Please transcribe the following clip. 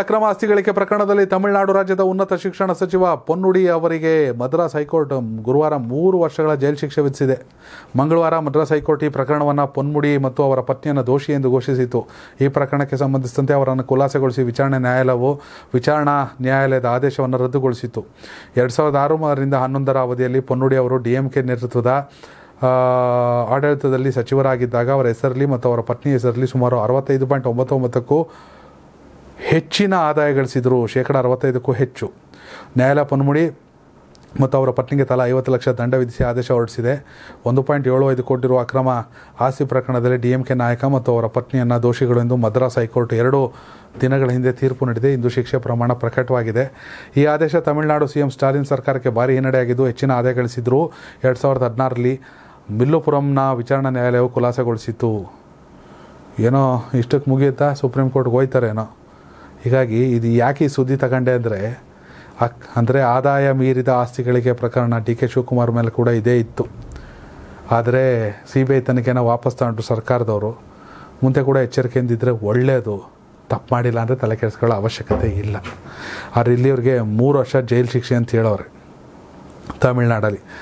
ಅಕ್ರಮ ಆಸ್ತಿ ಗಳಿಕೆ ಪ್ರಕರಣದಲ್ಲಿ ತಮಿಳುನಾಡು ರಾಜ್ಯದ ಉನ್ನತ ಶಿಕ್ಷಣ ಸಚಿವ ಪೊನ್ನುಡಿ ಅವರಿಗೆ ಮದ್ರಾಸ್ ಹೈಕೋರ್ಟ್ ಗುರುವಾರ ಮೂರು ವರ್ಷಗಳ ಜೈಲು ಶಿಕ್ಷೆ ವಿಧಿಸಿದೆ ಮಂಗಳವಾರ ಮದ್ರಾಸ್ ಹೈಕೋರ್ಟ್ ಈ ಪ್ರಕರಣವನ್ನು ಪೊನ್ಮುಡಿ ಮತ್ತು ಅವರ ಪತ್ನಿಯನ್ನು ದೋಷಿ ಎಂದು ಘೋಷಿಸಿತು ಈ ಪ್ರಕರಣಕ್ಕೆ ಸಂಬಂಧಿಸಿದಂತೆ ಅವರನ್ನು ಖುಲಾಸೆಗೊಳಿಸಿ ವಿಚಾರಣೆ ನ್ಯಾಯಾಲಯವು ವಿಚಾರಣಾ ನ್ಯಾಯಾಲಯದ ಆದೇಶವನ್ನು ರದ್ದುಗೊಳಿಸಿತು ಎರಡು ಸಾವಿರದ ಆರು ಮೂರರಿಂದ ಹನ್ನೊಂದರ ಅವಧಿಯಲ್ಲಿ ಪೊನ್ನುಡಿ ಅವರು ಡಿಎಂಕೆ ನೇತೃತ್ವದ ಆಡಳಿತದಲ್ಲಿ ಸಚಿವರಾಗಿದ್ದಾಗ ಅವರ ಹೆಸರಲ್ಲಿ ಮತ್ತು ಅವರ ಪತ್ನಿ ಹೆಸರಲ್ಲಿ ಸುಮಾರು ಅರವತ್ತೈದು ಪಾಯಿಂಟ್ ಒಂಬತ್ತೊಂಬತ್ತಕ್ಕೂ ಹೆಚ್ಚಿನ ಆದಾಯ ಗಳಿಸಿದರು ಶೇಕಡ ಅರವತ್ತೈದಕ್ಕೂ ಹೆಚ್ಚು ನ್ಯಾಯಾಲಯ ಪೊನ್ಮುಡಿ ಮತ್ತು ಅವರ ಪತ್ನಿಗೆ ತಲಾ ಐವತ್ತು ಲಕ್ಷ ದಂಡ ವಿಧಿಸಿ ಆದೇಶ ಹೊರಡಿಸಿದೆ ಒಂದು ಪಾಯಿಂಟ್ ಏಳು ಐದು ಕೋಟಿ ರು ಅಕ್ರಮ ಆಸ್ತಿ ಪ್ರಕರಣದಲ್ಲಿ ಡಿ ಎಂ ಕೆ ನಾಯಕ ಮತ್ತು ಅವರ ಪತ್ನಿಯನ್ನು ದೋಷಿಗಳು ಎಂದು ಮದ್ರಾಸ್ ಹೈಕೋರ್ಟ್ ಎರಡು ದಿನಗಳ ಹಿಂದೆ ತೀರ್ಪು ನೀಡಿದೆ ಇಂದು ಶಿಕ್ಷೆ ಪ್ರಮಾಣ ಪ್ರಕಟವಾಗಿದೆ ಈ ಆದೇಶ ತಮಿಳುನಾಡು ಎಂ ಸ್ಟಾಲಿನ್ ಸರ್ಕಾರಕ್ಕೆ ಭಾರಿ ಹಿನ್ನಡೆಯಾಗಿದ್ದು ಹೆಚ್ಚಿನ ಆದಾಯ ಗಳಿಸಿದ್ರು ಎರಡು ಸಾವಿರದ ಹದಿನಾರರಲ್ಲಿ ಮಿಲ್ಲುಪುರಂನ ವಿಚಾರಣಾ ನ್ಯಾಯಾಲಯವು ಖುಲಾಸೆಗೊಳಿಸಿತು ಏನೋ ಇಷ್ಟಕ್ಕೆ ಮುಗಿಯುತ್ತಾ ಸುಪ್ರೀಂ ಕೋರ್ಟ್ಗೆ ಏನೋ ಹೀಗಾಗಿ ಇದು ಯಾಕೆ ಸುದ್ದಿ ತಗೊಂಡೆ ಅಂದರೆ ಅಕ್ ಅಂದರೆ ಆದಾಯ ಮೀರಿದ ಆಸ್ತಿಗಳಿಗೆ ಪ್ರಕರಣ ಡಿ ಕೆ ಶಿವಕುಮಾರ್ ಮೇಲೆ ಕೂಡ ಇದೇ ಇತ್ತು ಆದರೆ ಸಿ ಬಿ ಐ ತನಿಖೆನ ವಾಪಸ್ ತಗೊಂಡ್ರು ಸರ್ಕಾರದವರು ಮುಂದೆ ಕೂಡ ಎಚ್ಚರಿಕೆಯಿಂದ ಇದ್ದರೆ ಒಳ್ಳೆಯದು ತಪ್ಪು ಮಾಡಿಲ್ಲ ಅಂದರೆ ತಲೆ ಕೆಡಿಸ್ಕೊಳ್ಳೋ ಅವಶ್ಯಕತೆ ಇಲ್ಲ ಆದರೆ ಅವ್ರಿಗೆ ಮೂರು ವರ್ಷ ಜೈಲು ಶಿಕ್ಷೆ ಅಂತ ಹೇಳೋರೆ ತಮಿಳ್ನಾಡಲ್ಲಿ